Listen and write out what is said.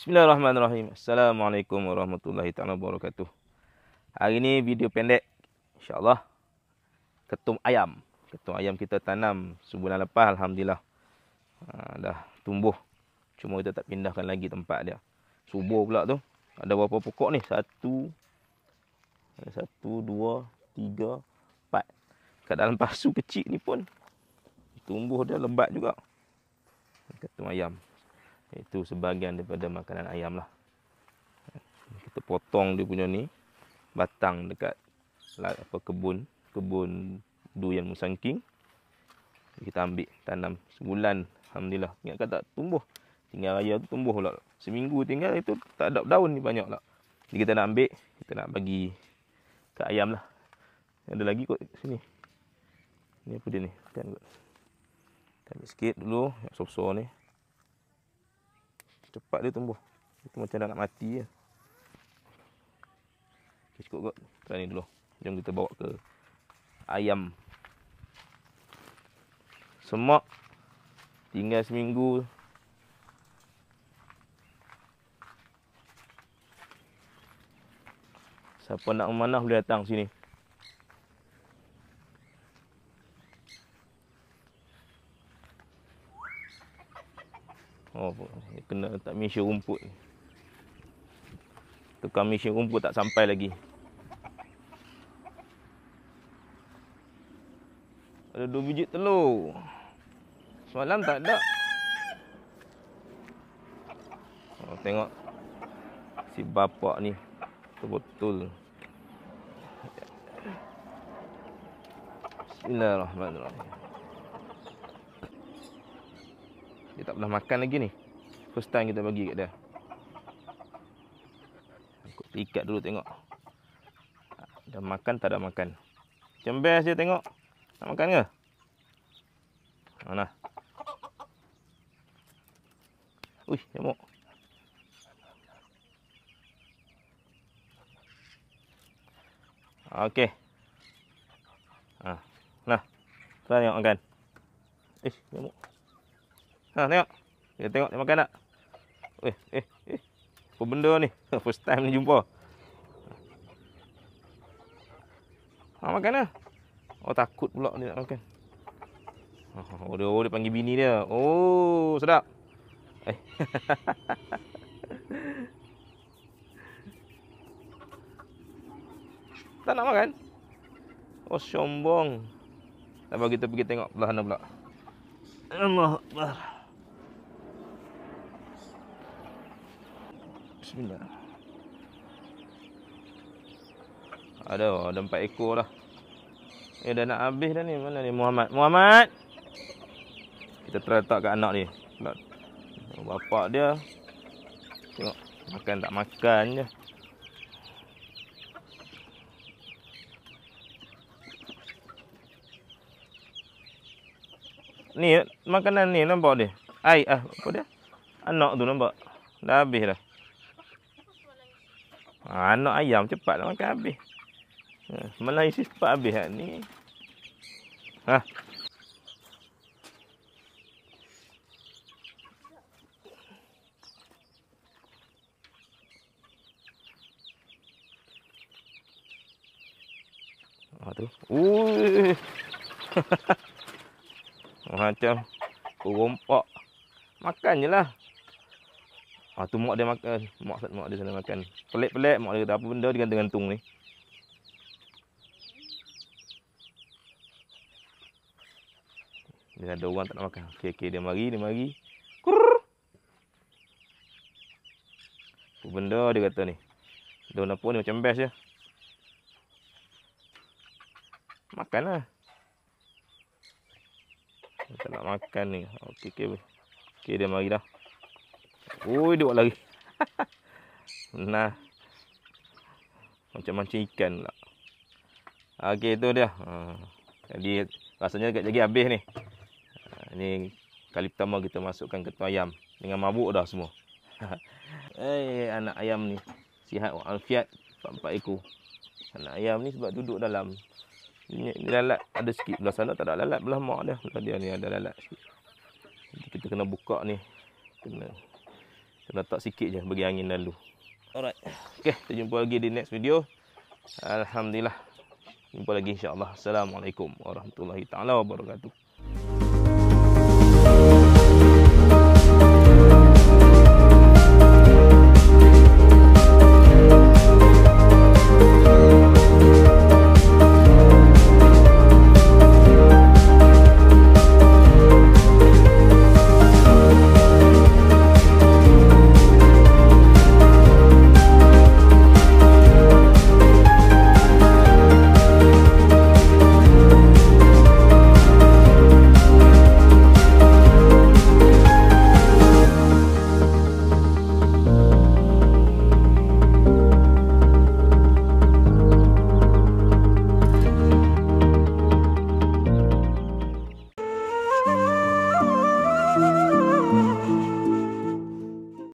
Bismillahirrahmanirrahim. Assalamualaikum warahmatullahi taala wabarakatuh. Hari ini video pendek insya-Allah ketum ayam. Ketum ayam kita tanam sebulan lepas alhamdulillah. Aa, ah, dah tumbuh. Cuma kita tak pindahkan lagi tempat dia. Subur pula tu. Ada berapa pokok ni? Satu satu, dua, tiga, empat. Kat dalam pasu kecil ni pun tumbuh dia lebat juga. Ketum ayam. Itu sebahagian daripada makanan ayam lah. Kita potong dia punya ni. Batang dekat apa kebun. Kebun durian musangking. Kita ambil tanam sebulan. Alhamdulillah. Ingat kata tumbuh. Tinggal raya tu tumbuh lah. Seminggu tinggal itu tak ada daun ni banyak lah. Jadi kita nak ambil. Kita nak bagi ke ayam lah. Ada lagi kot sini. Ini apa dia ni? Kita ambil sikit dulu. Yang sosor ni cepat dia tumbuh. Itu macam dah nak mati je. Okay, cukup kot. Try ni dulu. Jom kita bawa ke ayam. Semak. Tinggal seminggu. Siapa nak memanah boleh datang sini. Oh, kena letak mesin rumput. Tukar mesin rumput tak sampai lagi. Ada dua biji telur. Semalam tak ada. Oh, tengok. Si bapak ni. betul Bismillahirrahmanirrahim. Dia tak pernah makan lagi ni. First time kita bagi kat dia. Aku ikat dulu tengok. Dah makan tak ada makan. Macam best je tengok. Nak makan ke? Mana? Uih, nyamuk. Okey. Ha. Nah. Saya yang akan. Eh, nyamuk. Ha tengok. Kita tengok dia makan tak. Eh, eh, eh. Apa benda ni? First time ni jumpa. Ha makan lah. Oh takut pula dia nak makan. Oh, oh dia, oh, dia panggil bini dia. Oh sedap. Eh. tak nak makan? Oh sombong. Tak bagi kita pergi tengok belah sana pula. Allah Allah. Bismillah. Ada, ada empat ekor dah. Eh, dah nak habis dah ni. Mana ni Muhammad? Muhammad! Kita teretak kat anak ni. Bapak dia. Tengok. Makan tak makan je. Ni makanan ni nampak dia. Ai ah apa dia? Anak tu nampak. Dah habis dah. Anak ayam cepat nak makan habis. Ha, Malah isi cepat habis kan ni. Ha. Ha tu. Uh. Macam rompak. Makan je lah. Ah tu mak dia makan, mak sat mak dia sana makan. Pelik-pelik mak dia kata apa benda digantung-gantung ni. Dia ada orang tak nak makan. Okey okey dia mari, dia mari. Kur. Tu benda dia kata ni. Daun apa ni macam best je. Makanlah. Dia tak nak makan ni. Okey okey. Okey dia mari dah. Ui, dia buat lari. nah. Macam-macam ikan pula. Okey, tu dia. Hmm. Jadi, rasanya dekat jagi habis ni. Ini ah, kali pertama kita masukkan ketua ayam. Dengan mabuk dah semua. Eh, hey, anak ayam ni. Sihat wa alfiat. Empat-empat ekor. Anak ayam ni sebab duduk dalam. Ini lalat ada sikit belah sana. Tak ada lalat belah mak dia. Belah dia ni ada lalat kita kena buka ni. Kena Kena tak sikit je bagi angin lalu. Alright. Okey, kita jumpa lagi di next video. Alhamdulillah. Jumpa lagi insya-Allah. Assalamualaikum warahmatullahi taala wabarakatuh.